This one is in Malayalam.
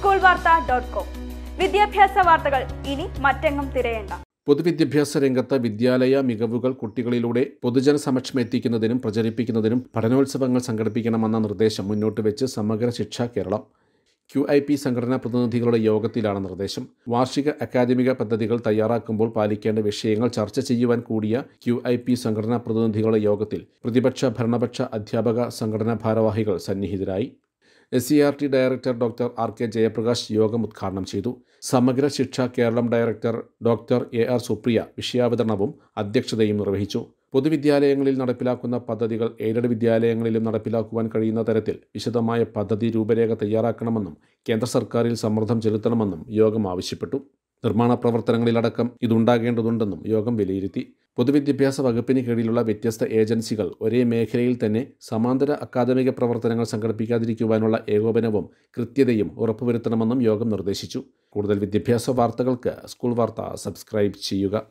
സ്കൂൾ വാർത്ത ഡോട്ട് കോം വിദ്യാഭ്യാസ വാർത്തകൾ ഇനി മറ്റെങ്ങും തിരയേണ്ട പൊതുവിദ്യാഭ്യാസ രംഗത്ത് വിദ്യാലയ മികവുകൾ കുട്ടികളിലൂടെ പൊതുജന സമക്ഷം എത്തിക്കുന്നതിനും പ്രചരിപ്പിക്കുന്നതിനും പഠനോത്സവങ്ങൾ സംഘടിപ്പിക്കണമെന്ന നിർദ്ദേശം മുന്നോട്ട് വെച്ച് സമഗ്ര Shiksha Keralam Q I P സംഘടനാ പ്രതിനിധികളുടെ യോഗത്തിലാണ് നിർദ്ദേശം വാർഷിക അക്കാദമിക പദ്ധതികൾ തയ്യാറാക്കുമ്പോൾ പാലിക്കേണ്ട വിഷയങ്ങൾ ചർച്ച ചെയ്യുവാൻ കൂടിയ ക്യു ഐ പി സംഘടനാ പ്രതിനിധികളുടെ യോഗത്തിൽ പ്രതിപക്ഷ ഭരണപക്ഷ അധ്യാപക സംഘടനാ ഭാരവാഹികൾ സന്നിഹിതരായി S C R T director doctor R K Jayaprakash യോഗം ഉദ്ഘാടനം ചെയ്തു Samagra Shiksha Keralam director doctor A R Supriya വിഷയാവതരണവും അധ്യക്ഷതയും നിർവഹിച്ചു പൊതുവിദ്യാലയങ്ങളിൽ നടപ്പിലാക്കുന്ന പദ്ധതികൾ എയ്ഡഡ് വിദ്യാലയങ്ങളിലും നടപ്പിലാക്കുവാൻ കഴിയുന്ന തരത്തിൽ വിശദമായ പദ്ധതി രൂപരേഖ തയ്യാറാക്കണമെന്നും കേന്ദ്ര സർക്കാരിൽ സമ്മർദ്ദം ചെലുത്തണമെന്നും യോഗം ആവശ്യപ്പെട്ടു നിർമ്മാണ പ്രവർത്തനങ്ങളിലടക്കം ഇതുണ്ടാകേണ്ടതുണ്ടെന്നും യോഗം വിലയിരുത്തി പൊതുവിദ്യാഭ്യാസ വകുപ്പിന് കീഴിലുള്ള വ്യത്യസ്ത ഏജൻസികൾ ഒരേ മേഖലയിൽ തന്നെ സമാന്തര അക്കാദമിക പ്രവർത്തനങ്ങൾ സംഘടിപ്പിക്കാതിരിക്കുവാനുള്ള ഏകോപനവും കൃത്യതയും ഉറപ്പുവരുത്തണമെന്നും യോഗം നിർദ്ദേശിച്ചു കൂടുതൽ വിദ്യാഭ്യാസ വാർത്തകൾക്ക് സ്കൂൾ വാർത്ത സബ്സ്ക്രൈബ് ചെയ്യുക